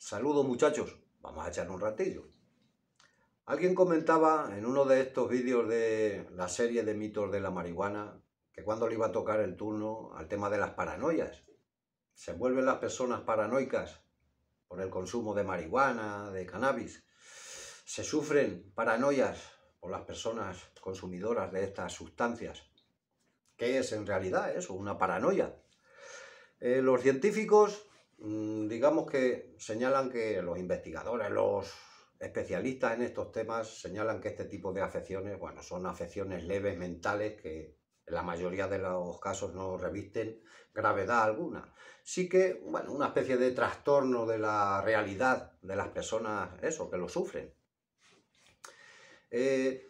Saludos muchachos, vamos a echar un ratillo. Alguien comentaba en uno de estos vídeos de la serie de mitos de la marihuana que cuando le iba a tocar el turno al tema de las paranoias. Se vuelven las personas paranoicas por el consumo de marihuana, de cannabis. Se sufren paranoias por las personas consumidoras de estas sustancias. ¿Qué es en realidad eso? Una paranoia. Eh, los científicos Mm, digamos que señalan que los investigadores, los especialistas en estos temas señalan que este tipo de afecciones, bueno, son afecciones leves mentales que en la mayoría de los casos no revisten gravedad alguna. Sí que, bueno, una especie de trastorno de la realidad de las personas, eso, que lo sufren. Eh,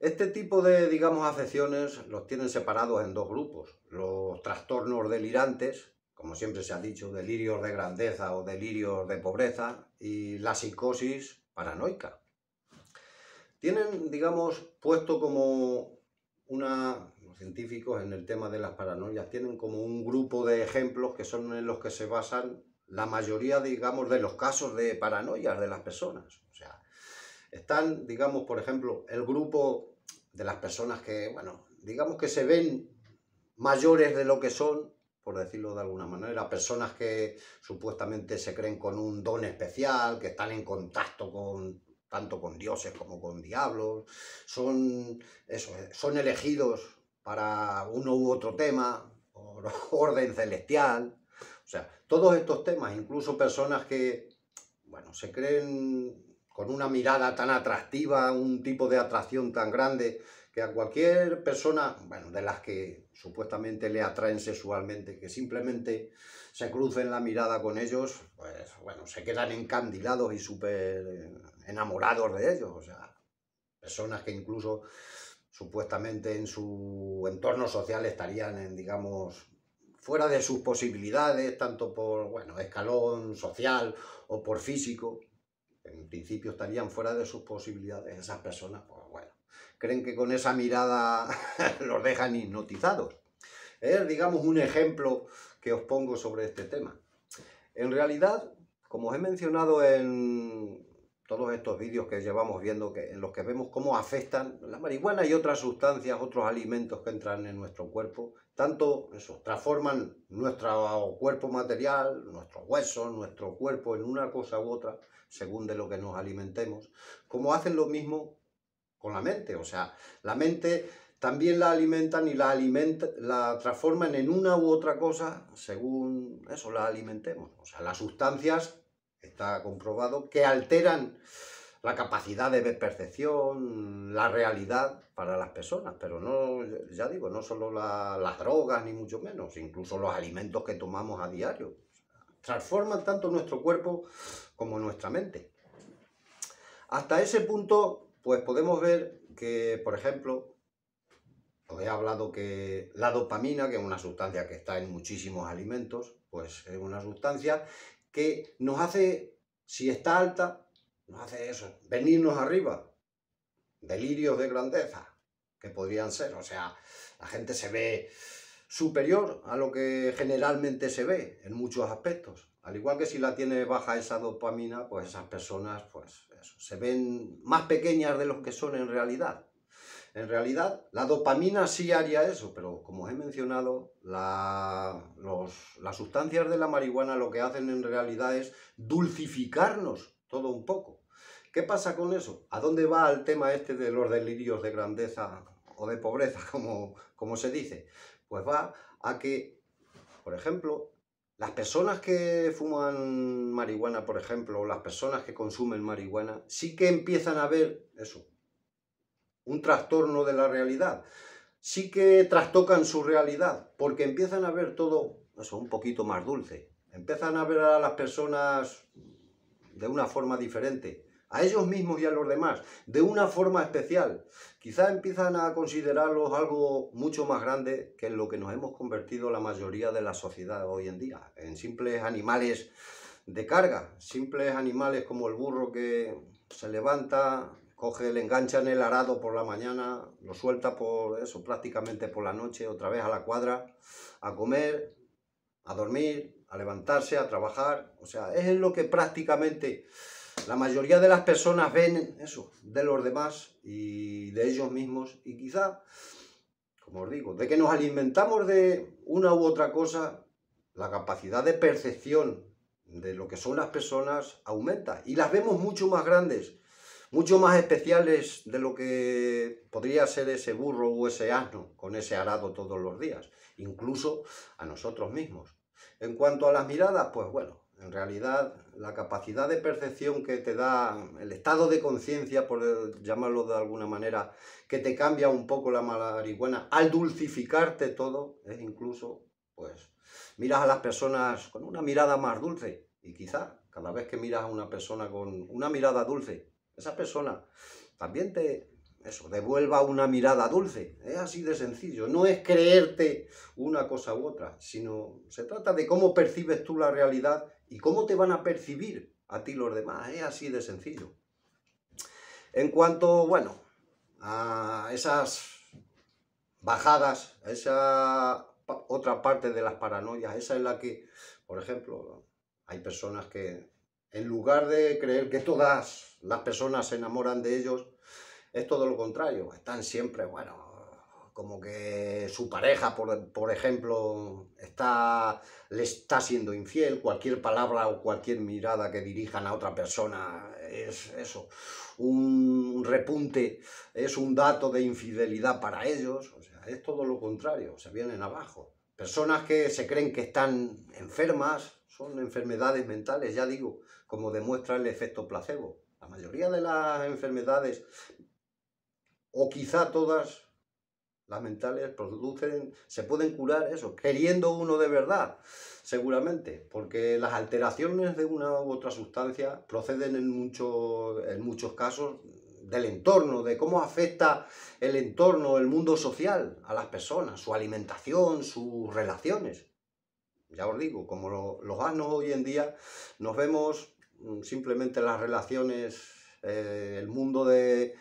este tipo de, digamos, afecciones los tienen separados en dos grupos. Los trastornos delirantes, como siempre se ha dicho, delirios de grandeza o delirios de pobreza y la psicosis paranoica. Tienen, digamos, puesto como una, los científicos en el tema de las paranoias tienen como un grupo de ejemplos que son en los que se basan la mayoría, digamos, de los casos de paranoias de las personas. O sea, están, digamos, por ejemplo, el grupo de las personas que, bueno, digamos que se ven mayores de lo que son por decirlo de alguna manera, personas que supuestamente se creen con un don especial, que están en contacto con tanto con dioses como con diablos, son, eh, son elegidos para uno u otro tema, orden celestial, o sea, todos estos temas, incluso personas que, bueno, se creen con una mirada tan atractiva, un tipo de atracción tan grande, que a cualquier persona, bueno, de las que supuestamente le atraen sexualmente, que simplemente se crucen la mirada con ellos, pues bueno, se quedan encandilados y súper enamorados de ellos. O sea, personas que incluso supuestamente en su entorno social estarían en, digamos, fuera de sus posibilidades, tanto por, bueno, escalón social o por físico. En principio estarían fuera de sus posibilidades esas personas, pues bueno, creen que con esa mirada los dejan hipnotizados. Es, digamos, un ejemplo que os pongo sobre este tema. En realidad, como os he mencionado en todos estos vídeos que llevamos viendo, que, en los que vemos cómo afectan la marihuana y otras sustancias, otros alimentos que entran en nuestro cuerpo, tanto eso, transforman nuestro cuerpo material, nuestros huesos, nuestro cuerpo en una cosa u otra, según de lo que nos alimentemos, como hacen lo mismo con la mente. O sea, la mente también la alimentan y la, la transforman en una u otra cosa según eso la alimentemos. O sea, las sustancias, está comprobado, que alteran la capacidad de percepción, la realidad para las personas, pero no, ya digo, no solo las drogas ni mucho menos, incluso los alimentos que tomamos a diario. Transforman tanto nuestro cuerpo como nuestra mente. Hasta ese punto pues podemos ver que, por ejemplo, os he hablado que la dopamina, que es una sustancia que está en muchísimos alimentos, pues es una sustancia que nos hace, si está alta, nos hace eso, venirnos arriba. Delirios de grandeza, que podrían ser. O sea, la gente se ve superior a lo que generalmente se ve en muchos aspectos. Al igual que si la tiene baja esa dopamina, pues esas personas pues se ven más pequeñas de los que son en realidad. En realidad, la dopamina sí haría eso, pero como he mencionado, las sustancias de la marihuana lo que hacen en realidad es dulcificarnos todo un poco. ¿Qué pasa con eso? ¿A dónde va el tema este de los delirios de grandeza o de pobreza, como, como se dice? Pues va a que, por ejemplo, las personas que fuman marihuana, por ejemplo, o las personas que consumen marihuana, sí que empiezan a ver eso, un trastorno de la realidad. Sí que trastocan su realidad, porque empiezan a ver todo eso, un poquito más dulce. Empiezan a ver a las personas de una forma diferente a ellos mismos y a los demás, de una forma especial. Quizá empiezan a considerarlos algo mucho más grande que lo que nos hemos convertido la mayoría de la sociedad hoy en día, en simples animales de carga, simples animales como el burro que se levanta, coge, le engancha en el arado por la mañana, lo suelta por eso, prácticamente por la noche, otra vez a la cuadra, a comer, a dormir, a levantarse, a trabajar, o sea, es lo que prácticamente la mayoría de las personas ven eso de los demás y de ellos mismos y quizá, como os digo, de que nos alimentamos de una u otra cosa, la capacidad de percepción de lo que son las personas aumenta y las vemos mucho más grandes, mucho más especiales de lo que podría ser ese burro o ese asno con ese arado todos los días, incluso a nosotros mismos. En cuanto a las miradas, pues bueno, en realidad, la capacidad de percepción que te da el estado de conciencia, por llamarlo de alguna manera, que te cambia un poco la marihuana al dulcificarte todo, es incluso, pues, miras a las personas con una mirada más dulce y quizá cada vez que miras a una persona con una mirada dulce, esa persona también te, eso, devuelva una mirada dulce. Es así de sencillo. No es creerte una cosa u otra, sino se trata de cómo percibes tú la realidad ¿Y cómo te van a percibir a ti los demás? Es así de sencillo. En cuanto, bueno, a esas bajadas, a esa otra parte de las paranoias, esa es la que, por ejemplo, hay personas que en lugar de creer que todas las personas se enamoran de ellos, es todo lo contrario, están siempre, bueno, como que su pareja, por, ejemplo, está, le está siendo infiel, cualquier palabra o cualquier mirada que dirijan a otra persona es eso, un repunte, es un dato de infidelidad para ellos, o sea, es todo lo contrario, se vienen abajo. Personas que se creen que están enfermas, son enfermedades mentales, ya digo, como demuestra el efecto placebo. La mayoría de las enfermedades, o quizá todas, las mentales producen, se pueden curar eso, queriendo uno de verdad, seguramente, porque las alteraciones de una u otra sustancia proceden en, en muchos casos del entorno, de cómo afecta el entorno, el mundo social a las personas, su alimentación, sus relaciones. Ya os digo, como los asnos hoy en día nos vemos mm, simplemente las relaciones, eh, el mundo de,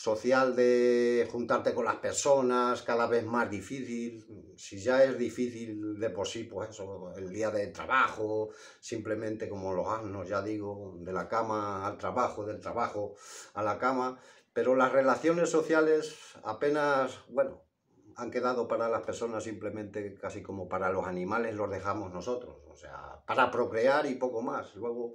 social de juntarte con las personas cada vez más difícil. Si ya es difícil de por sí, pues eso, el día de trabajo, simplemente como los asnos, ya digo, de la cama al trabajo, del trabajo a la cama, pero las relaciones sociales apenas, bueno, han quedado para las personas simplemente casi como para los animales los dejamos nosotros, o sea, para procrear y poco más. Luego,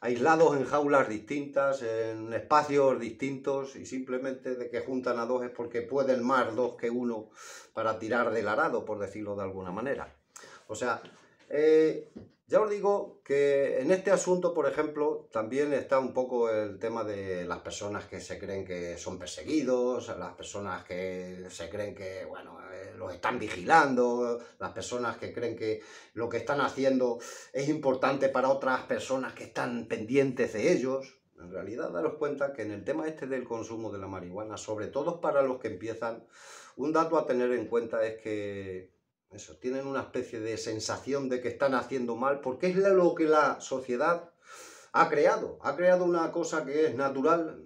aislados en jaulas distintas, en espacios distintos y simplemente de que juntan a dos es porque pueden más dos que uno para tirar del arado, por decirlo de alguna manera. O sea, eh, ya os digo que en este asunto, por ejemplo, también está un poco el tema de las personas que se creen que son perseguidos, las personas que se creen que, bueno, eh, los están vigilando, las personas que creen que lo que están haciendo es importante para otras personas que están pendientes de ellos. En realidad, daros cuenta que en el tema este del consumo de la marihuana, sobre todo para los que empiezan, un dato a tener en cuenta es que eso, tienen una especie de sensación de que están haciendo mal, porque es lo que la sociedad ha creado. Ha creado una cosa que es natural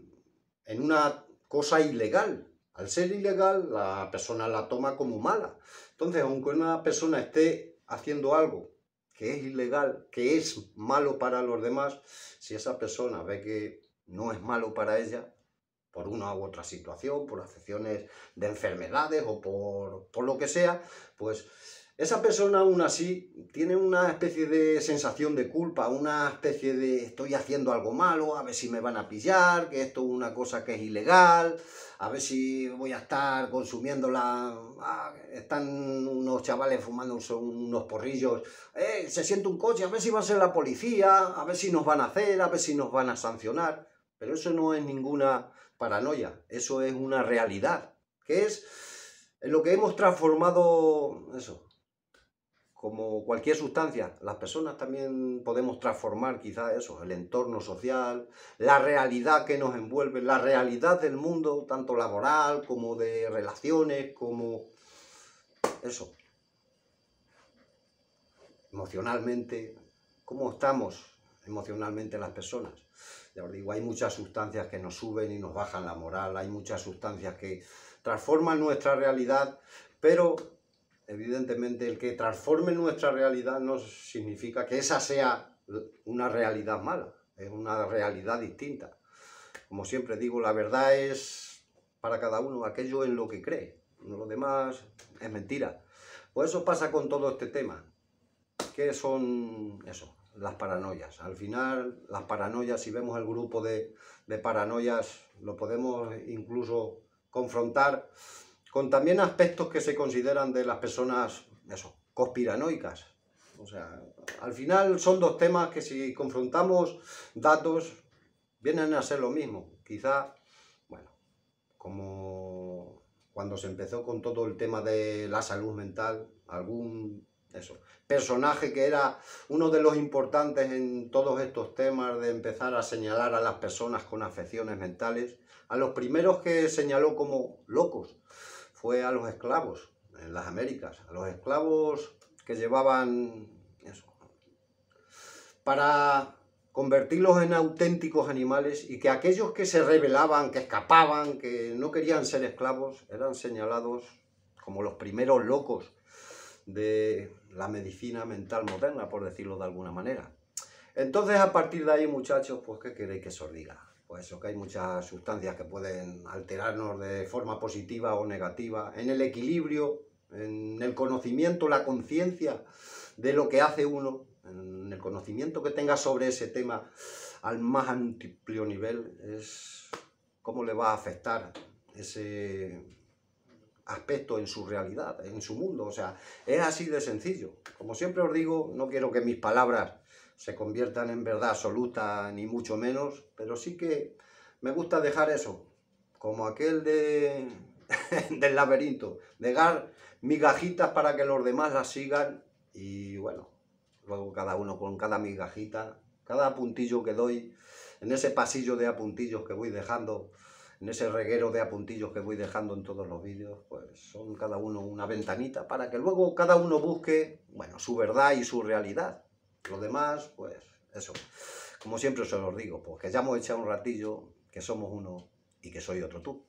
en una cosa ilegal. Al ser ilegal, la persona la toma como mala. Entonces, aunque una persona esté haciendo algo que es ilegal, que es malo para los demás, si esa persona ve que no es malo para ella, por una u otra situación, por afecciones de enfermedades o por, lo que sea, pues esa persona aún así tiene una especie de sensación de culpa, una especie de estoy haciendo algo malo, a ver si me van a pillar, que esto es una cosa que es ilegal, a ver si voy a estar consumiendo la... están unos chavales fumando unos porrillos, eh, se siente un coche, a ver si va a ser la policía, a ver si nos van a hacer, a ver si nos van a sancionar. Pero eso no es ninguna paranoia, eso es una realidad, que es lo que hemos transformado eso. Como cualquier sustancia, las personas también podemos transformar quizás eso, el entorno social, la realidad que nos envuelve, la realidad del mundo, tanto laboral como de relaciones, como eso, emocionalmente, cómo estamos emocionalmente las personas. Ya os digo, hay muchas sustancias que nos suben y nos bajan la moral, hay muchas sustancias que transforman nuestra realidad, pero evidentemente el que transforme nuestra realidad no significa que esa sea una realidad mala, es una realidad distinta. Como siempre digo, la verdad es para cada uno aquello en lo que cree, lo demás es mentira. Pues eso pasa con todo este tema. Que son eso? las paranoias. Al final, las paranoias, si vemos el grupo de, de paranoias, lo podemos incluso confrontar con también aspectos que se consideran de las personas eso, conspiranoicas. O sea, al final son dos temas que si confrontamos datos, vienen a ser lo mismo. Quizá, bueno, como cuando se empezó con todo el tema de la salud mental, algún eso. Personaje que era uno de los importantes en todos estos temas de empezar a señalar a las personas con afecciones mentales. A los primeros que señaló como locos fue a los esclavos en las Américas, a los esclavos que llevaban para convertirlos en auténticos animales y que aquellos que se rebelaban, que escapaban, que no querían ser esclavos, eran señalados como los primeros locos de la medicina mental moderna, por decirlo de alguna manera. Entonces, a partir de ahí, muchachos, pues, ¿qué queréis que os diga? Pues eso, que hay muchas sustancias que pueden alterarnos de forma positiva o negativa, en el equilibrio, en el conocimiento, la conciencia de lo que hace uno, en el conocimiento que tenga sobre ese tema al más amplio nivel, es cómo le va a afectar ese aspecto en su realidad, en su mundo. O sea, es así de sencillo. Como siempre os digo, no quiero que mis palabras se conviertan en verdad absoluta, ni mucho menos, pero sí que me gusta dejar eso, como aquel de, del laberinto, dejar migajitas para que los demás las sigan y bueno, luego cada uno con cada migajita, cada puntillo que doy, en ese pasillo de apuntillos que voy dejando, en ese reguero de apuntillos que voy dejando en todos los vídeos, pues son cada uno una ventanita para que luego cada uno busque, bueno, su verdad y su realidad. Lo demás, pues eso. Como siempre se los digo, pues que ya hemos echado un ratillo, que somos uno y que soy otro tú.